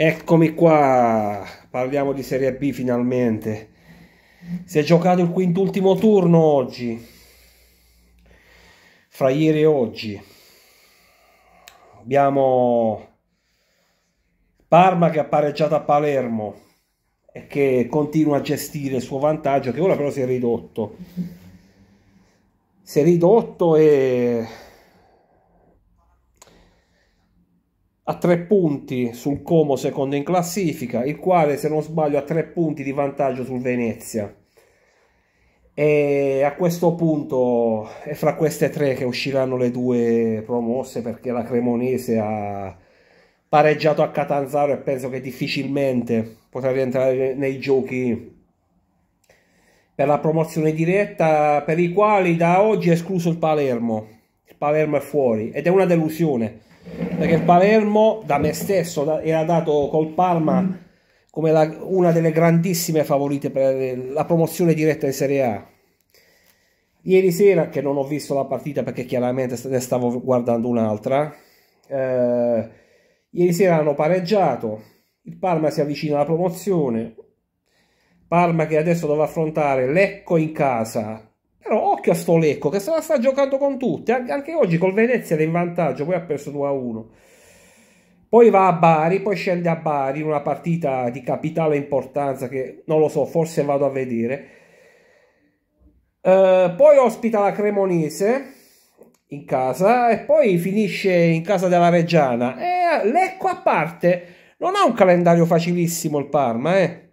Eccomi qua, parliamo di Serie B finalmente. Si è giocato il quintultimo turno oggi, fra ieri e oggi. Abbiamo Parma che ha pareggiato a Palermo e che continua a gestire il suo vantaggio, che ora però si è ridotto. Si è ridotto e a tre punti sul Como secondo in classifica, il quale se non sbaglio ha tre punti di vantaggio sul Venezia. E a questo punto è fra queste tre che usciranno le due promosse perché la Cremonese ha pareggiato a Catanzaro e penso che difficilmente potrà rientrare nei giochi per la promozione diretta per i quali da oggi è escluso il Palermo. Il Palermo è fuori ed è una delusione perché il Palermo da me stesso era dato col Parma mm. come la, una delle grandissime favorite per la promozione diretta in Serie A. Ieri sera, che non ho visto la partita perché chiaramente ne stavo guardando un'altra, eh, ieri sera hanno pareggiato, il Parma si avvicina alla promozione, Parma che adesso dovrà affrontare Lecco in casa, occhio a Stolecco che se la sta giocando con tutte. Anche oggi col Venezia era in vantaggio, poi ha perso 2 a 1. Poi va a Bari, poi scende a Bari in una partita di capitale importanza che non lo so, forse vado a vedere. Uh, poi ospita la Cremonese in casa e poi finisce in casa della Reggiana. E eh, Lecco a parte, non ha un calendario facilissimo il Parma, eh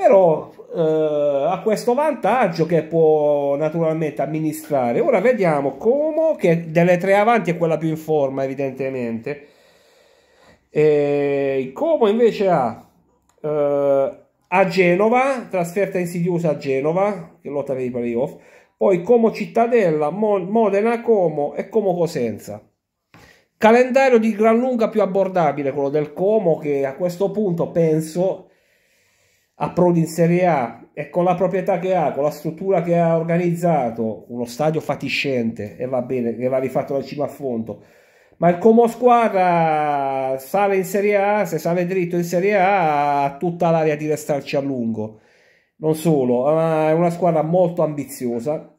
però eh, ha questo vantaggio che può naturalmente amministrare. Ora vediamo Como, che delle tre avanti è quella più in forma evidentemente. E Como invece ha eh, a Genova, trasferta insidiosa a Genova, che lotta per i playoff, poi Como Cittadella, Mon Modena Como e Como Cosenza. Calendario di gran lunga più abbordabile quello del Como che a questo punto penso approdi in Serie A e con la proprietà che ha, con la struttura che ha organizzato, uno stadio fatiscente e va bene, che va rifatto dal cima a fondo. Ma il Como Squadra sale in Serie A, se sale dritto in Serie A ha tutta l'aria di restarci a lungo. Non solo, è una squadra molto ambiziosa,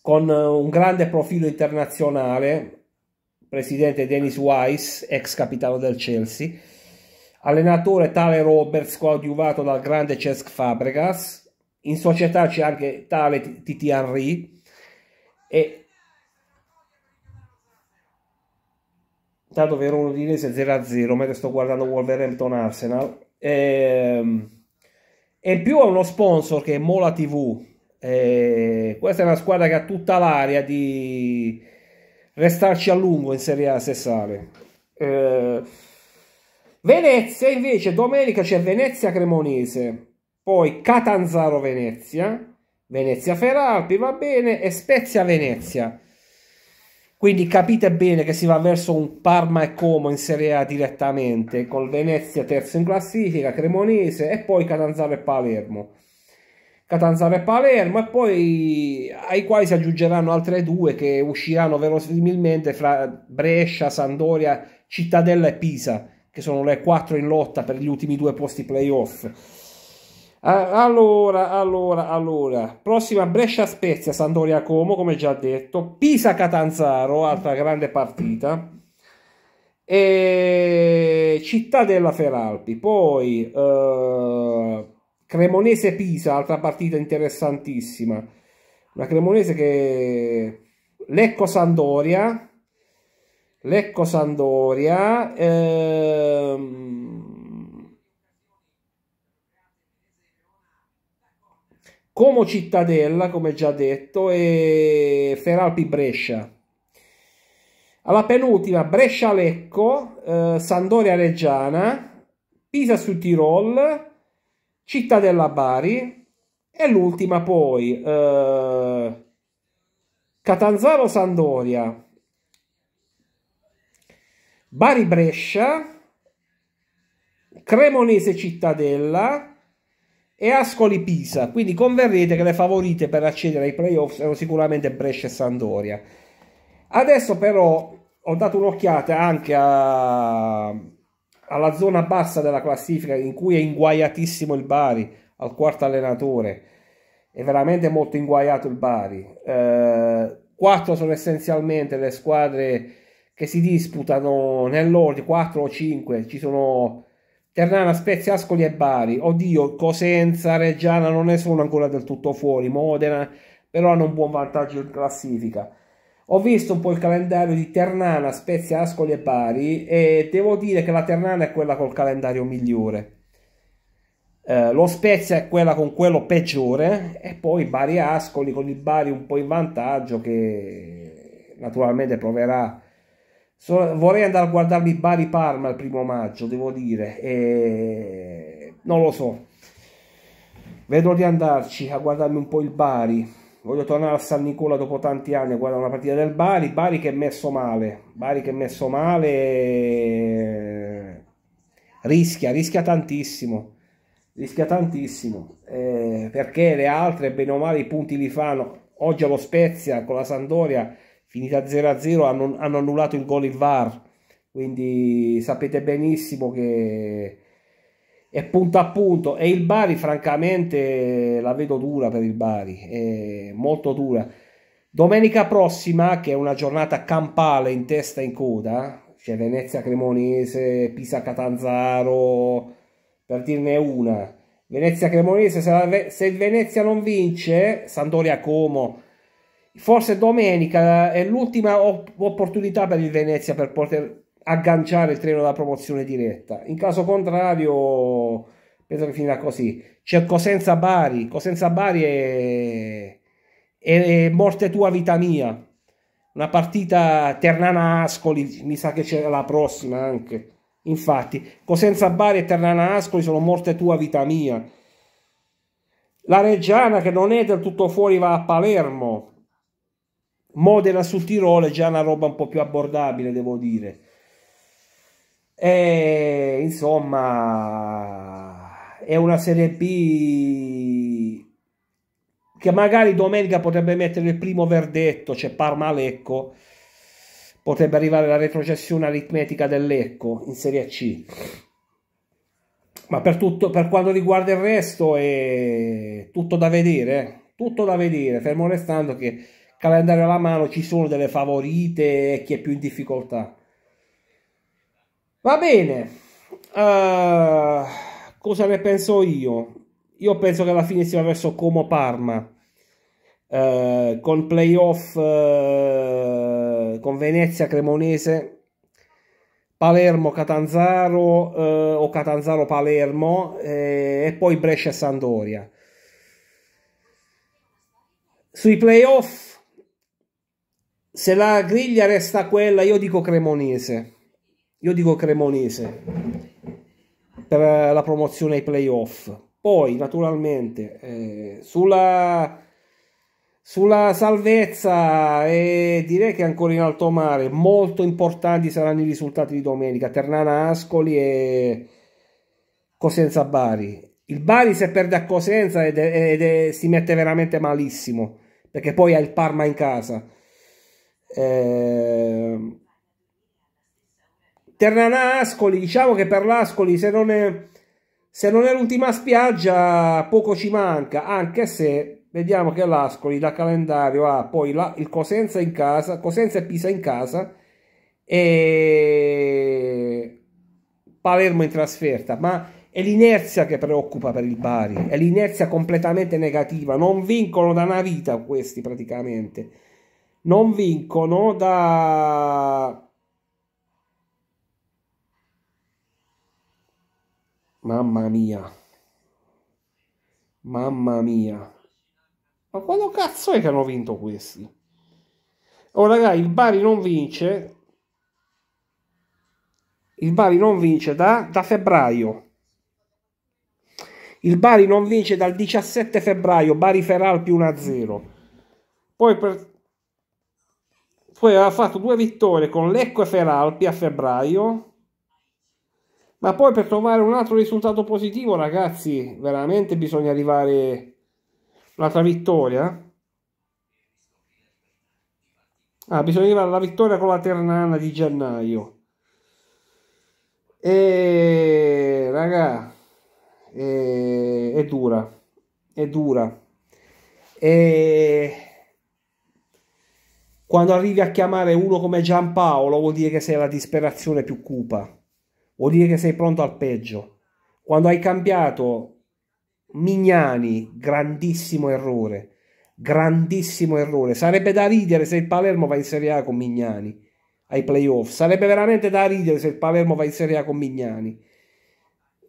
con un grande profilo internazionale, presidente Dennis Weiss, ex capitano del Chelsea, Allenatore tale Roberts, coadiuvato dal grande Cesc Fabregas. In società c'è anche tale Titi Henry. E Tanto Verona Udinese 0-0 mentre sto guardando Wolverhampton Arsenal. E, ehm, e in più ha uno sponsor che è Mola TV. E questa è una squadra che ha tutta l'aria di restarci a lungo in Serie A se sale. E, ehm, Venezia invece domenica c'è Venezia Cremonese, poi Catanzaro Venezia, Venezia Feralpi va bene e Spezia Venezia. Quindi capite bene che si va verso un Parma e Como in Serie A direttamente, con Venezia terzo in classifica, Cremonese e poi Catanzaro e Palermo. Catanzaro e Palermo e poi ai quali si aggiungeranno altre due che usciranno verosimilmente fra Brescia, Sandoria, Cittadella e Pisa che sono le quattro in lotta per gli ultimi due posti playoff. Allora, allora, allora, prossima Brescia Spezia, Sandoria Como, come già detto, Pisa Catanzaro, altra grande partita, e Città della Feralpi, poi eh, Cremonese Pisa, altra partita interessantissima, la Cremonese che Lecco Sandoria, Lecco Sandoria, ehm, Como Cittadella, come già detto, e Feralpi Brescia. Alla penultima Brescia-Lecco, eh, Sandoria-Reggiana, Pisa su Tirol, Cittadella-Bari e l'ultima poi eh, Catanzaro-Sandoria. Bari-Brescia, Cremonese Cittadella e Ascoli Pisa. Quindi converrete che le favorite per accedere ai playoff erano sicuramente Brescia e Sandoria. Adesso però ho dato un'occhiata anche a... alla zona bassa della classifica in cui è inguaiatissimo il Bari al quarto allenatore. È veramente molto inguaiato il Bari. Eh, quattro sono essenzialmente le squadre che si disputano nell'ordine 4 o 5, ci sono Ternana, Spezia, Ascoli e Bari. Oddio, Cosenza, Reggiana non ne sono ancora del tutto fuori, Modena però hanno un buon vantaggio in classifica. Ho visto un po' il calendario di Ternana, Spezia, Ascoli e Bari e devo dire che la Ternana è quella col calendario migliore. Eh, lo Spezia è quella con quello peggiore e poi Bari Ascoli con il Bari un po' in vantaggio che naturalmente proverà So, vorrei andare a guardarmi Bari Parma il primo maggio, devo dire, e... non lo so. Vedo di andarci a guardarmi un po' il Bari. Voglio tornare a San Nicola dopo tanti anni a guardare una partita del Bari. Bari che è messo male. Bari che è messo male. E... Eh, rischia, rischia tantissimo. Rischia tantissimo. Eh, perché le altre, bene o male, i punti li fanno. Oggi allo Spezia con la Sandoria finita 0-0 hanno, hanno, annullato il gol in VAR quindi sapete benissimo che è punto a punto e il Bari francamente la vedo dura per il Bari è molto dura domenica prossima che è una giornata campale in testa e in coda c'è Venezia Cremonese Pisa Catanzaro per dirne una Venezia Cremonese se, la, se il Venezia non vince Sandoria Como forse domenica eh, è l'ultima op- opportunità per il Venezia per poter agganciare il treno alla promozione diretta. In caso contrario, penso che finirà così. C'è Cosenza Bari, Cosenza Bari è, è morte tua vita mia. Una partita Ternana Ascoli, mi sa che c'è la prossima anche. Infatti, Cosenza Bari e Ternana Ascoli sono morte tua vita mia. La Reggiana che non è del tutto fuori va a Palermo, Modena sul Tirolo è già una roba un po' più abbordabile, devo dire. E insomma, è una Serie B che magari domenica potrebbe mettere il primo verdetto, cioè Parma-Lecco, potrebbe arrivare la retrocessione aritmetica dell'Ecco in Serie C. Ma per, tutto, per quanto riguarda il resto è tutto da vedere, eh. tutto da vedere, fermo restando che calendario alla mano ci sono delle favorite e chi è più in difficoltà. Va bene, uh, cosa ne penso io? Io penso che alla fine sia verso Como Parma. Uh, con playoff uh, con Venezia Cremonese Palermo Catanzaro uh, o Catanzaro Palermo eh, e poi Brescia Sandoria sui playoff se la griglia resta quella, io dico Cremonese. Io dico Cremonese per la promozione ai playoff. Poi, naturalmente, eh, sulla, sulla, salvezza e eh, direi che ancora in alto mare. Molto importanti saranno i risultati di domenica. Ternana Ascoli e Cosenza Bari. Il Bari se perde a Cosenza ed è, ed è, si mette veramente malissimo perché poi ha il Parma in casa eh, Ternana Ascoli, diciamo che per l'Ascoli se non, è, se non è l'ultima spiaggia poco ci manca, anche se vediamo che l'Ascoli da calendario ha poi la, il Cosenza in casa, Cosenza e Pisa in casa e Palermo in trasferta, ma è l'inerzia che preoccupa per il Bari, è l'inerzia completamente negativa, non vincono da una vita questi praticamente non vincono da... Mamma mia. Mamma mia. Ma quando cazzo è che hanno vinto questi? Oh ragazzi, il Bari non vince. Il Bari non vince da, da febbraio. Il Bari non vince dal 17 febbraio, Bari Ferral più 1-0. Poi per, poi aveva fatto due vittorie con Lecco e Feralpi a febbraio ma poi per trovare un altro risultato positivo ragazzi veramente bisogna arrivare un'altra vittoria ah, bisogna arrivare alla vittoria con la Ternana di gennaio e raga è, è dura è dura e quando arrivi a chiamare uno come Giampaolo vuol dire che sei la disperazione più cupa, vuol dire che sei pronto al peggio. Quando hai cambiato Mignani, grandissimo errore, grandissimo errore. Sarebbe da ridere se il Palermo va in Serie A con Mignani ai playoff. Sarebbe veramente da ridere se il Palermo va in Serie A con Mignani,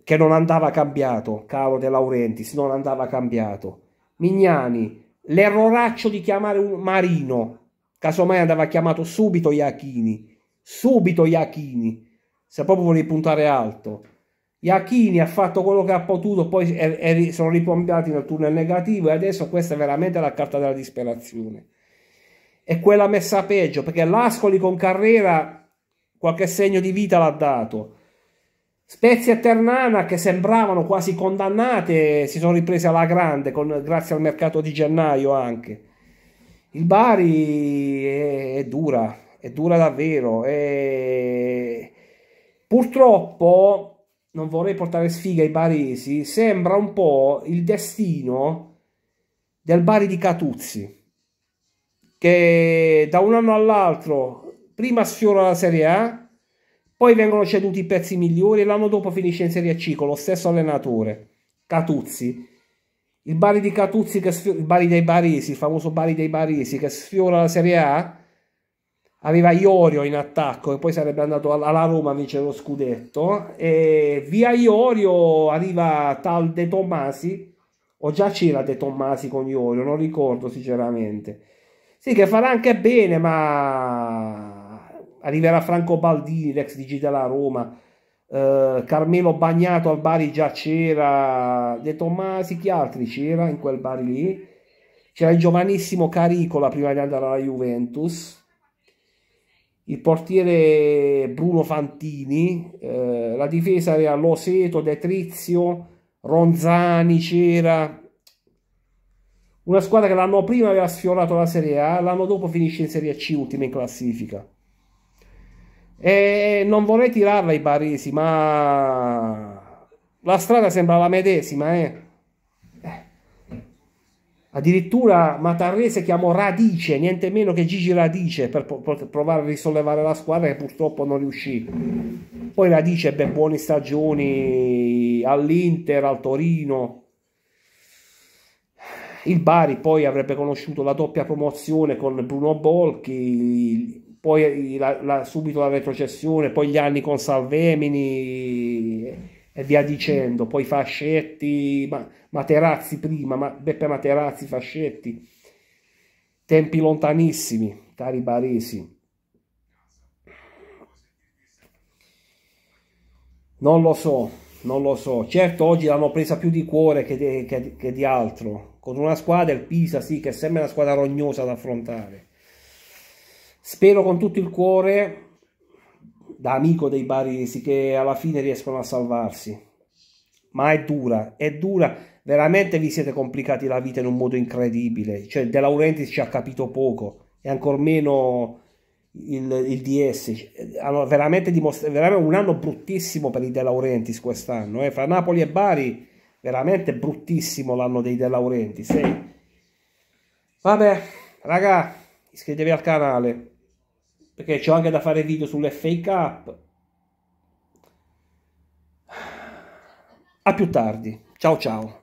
che non andava cambiato, caro De Laurentiis, non andava cambiato. Mignani, l'erroraccio di chiamare un Marino, Casomai andava chiamato subito Iachini. Subito Iachini. Se proprio volevi puntare alto. Iachini ha fatto quello che ha potuto, poi è, è, sono ripompati nel tunnel negativo e adesso questa è veramente la carta della disperazione. È quella messa peggio, perché l'Ascoli con Carrera qualche segno di vita l'ha dato. Spezia e Ternana, che sembravano quasi condannate, si sono riprese alla grande, con, grazie al mercato di gennaio anche. Il Bari è, è dura, è dura davvero. È... Purtroppo, non vorrei portare sfiga ai baresi, sembra un po' il destino del Bari di Catuzzi, che da un anno all'altro prima sfiora la Serie A, poi vengono ceduti i pezzi migliori e l'anno dopo finisce in Serie C con lo stesso allenatore, Catuzzi. Il Bari di Catuzzi, che sfiora, il Bari dei Baresi, il famoso Bari dei Baresi che sfiora la Serie A, aveva Iorio in attacco e poi sarebbe andato alla Roma a vincere lo scudetto e via Iorio arriva tal De Tommasi o già c'era De Tommasi con Iorio non ricordo sinceramente sì che farà anche bene ma arriverà Franco Baldini l'ex di della Roma eh, Carmelo Bagnato al Bari già c'era, De Tommasi, chi altri c'era in quel Bari lì? C'era il giovanissimo Caricola prima di andare alla Juventus, il portiere Bruno Fantini, eh, la difesa era Loseto, De Trizio, Ronzani c'era, una squadra che l'anno prima aveva sfiorato la Serie A, l'anno dopo finisce in Serie C, ultima in classifica. E non vorrei tirarla ai baresi, ma la strada sembra la medesima, eh. eh. Addirittura Matarrese chiamò Radice, niente meno che Gigi Radice, per, per provare a risollevare la squadra che purtroppo non riuscì. Poi Radice ebbe buone stagioni all'Inter, al Torino. Il Bari poi avrebbe conosciuto la doppia promozione con Bruno Bolchi, poi la, la, subito la retrocessione, poi gli anni con Salvemini e via dicendo, poi Fascetti, ma, Materazzi prima, ma, Beppe Materazzi, Fascetti, tempi lontanissimi, cari baresi. Non lo so, non lo so. Certo oggi l'hanno presa più di cuore che di, che, che di altro, con una squadra, il Pisa sì, che sembra una squadra rognosa da affrontare. Spero con tutto il cuore, da amico dei barisi, che alla fine riescono a salvarsi. Ma è dura, è dura. Veramente vi siete complicati la vita in un modo incredibile. Cioè, De Laurentiis ci ha capito poco e ancor meno il, il DS. Hanno veramente dimostrato veramente un anno bruttissimo per i De Laurentiis quest'anno. Eh. Fra Napoli e Bari, veramente bruttissimo l'anno dei De Laurentiis. Eh. Vabbè, raga, iscrivetevi al canale perché c'ho anche da fare video sull'FA Cup. A più tardi. Ciao ciao.